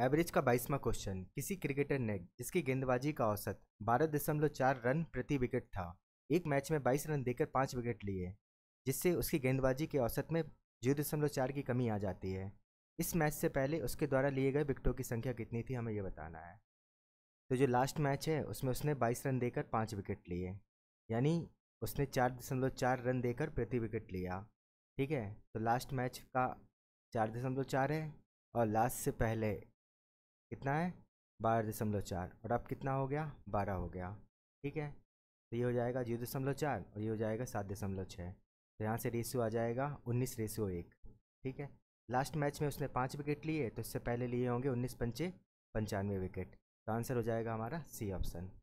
average का बाईसवां question किसी cricketer ने जिसकी गेंदबाजी का औसत बारह दशमलव चार रन प्रति विकेट था एक मैच में बाईस रन देकर पाँच विकेट लिए जिससे उसकी गेंदबाजी के औसत में जीरो दशमलव चार की कमी आ जाती है इस मैच से पहले उसके द्वारा लिए गए विकेटों की संख्या कितनी थी हमें यह बताना है तो जो लास्ट मैच है उसमें उसने बाईस रन देकर पाँच विकेट लिए यानी उसने चार दशमलव चार रन देकर प्रति विकेट लिया ठीक है तो लास्ट मैच का चार दशमलव चार है और लास्ट से पहले कितना है बारह दशमलव चार और अब कितना हो गया बारह हो गया ठीक है तो ये हो जाएगा जीरो दशमलव चार और ये हो जाएगा सात दशमलव छः तो यहाँ से रेशियो आ जाएगा उन्नीस रेशियो एक ठीक है लास्ट मैच में उसने पाँच विकेट लिए तो इससे पहले लिए होंगे उन्नीस पंचे पंचानवे विकेट तो आंसर हो जाएगा हमारा सी ऑप्शन